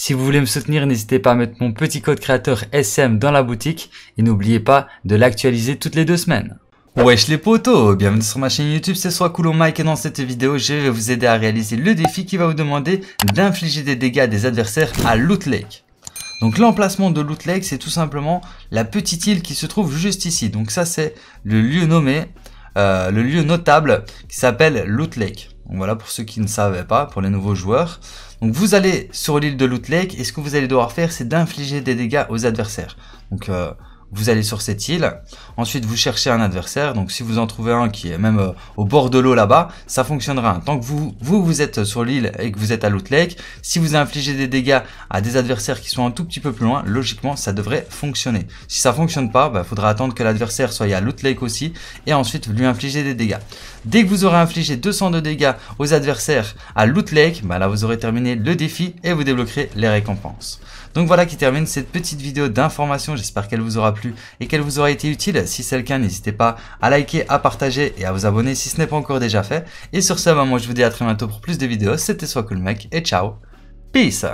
Si vous voulez me soutenir, n'hésitez pas à mettre mon petit code créateur SM dans la boutique et n'oubliez pas de l'actualiser toutes les deux semaines. Wesh les potos, bienvenue sur ma chaîne YouTube, c'est soit cool Mike et dans cette vidéo je vais vous aider à réaliser le défi qui va vous demander d'infliger des dégâts à des adversaires à Loot Lake. Donc l'emplacement de Loot Lake c'est tout simplement la petite île qui se trouve juste ici, donc ça c'est le lieu nommé euh, le lieu notable qui s'appelle Loot Lake. Donc voilà pour ceux qui ne savaient pas, pour les nouveaux joueurs. Donc vous allez sur l'île de Loot Lake et ce que vous allez devoir faire c'est d'infliger des dégâts aux adversaires. Donc euh, vous allez sur cette île, ensuite vous cherchez un adversaire, donc si vous en trouvez un qui est même euh, au bord de l'eau là-bas, ça fonctionnera. Tant que vous, vous, êtes sur l'île et que vous êtes à Loot lake, si vous infligez des dégâts à des adversaires qui sont un tout petit peu plus loin, logiquement ça devrait fonctionner. Si ça fonctionne pas, il bah, faudra attendre que l'adversaire soit à l'outlake lake aussi, et ensuite lui infliger des dégâts. Dès que vous aurez infligé 200 de dégâts aux adversaires à Loot lake, bah, là vous aurez terminé le défi et vous débloquerez les récompenses. Donc voilà qui termine cette petite vidéo d'information, j'espère qu'elle vous aura plu et qu'elle vous aura été utile. Si c'est le cas, n'hésitez pas à liker, à partager et à vous abonner si ce n'est pas encore déjà fait. Et sur ce, bah, moi je vous dis à très bientôt pour plus de vidéos. C'était Soit Cool Mec et ciao. Peace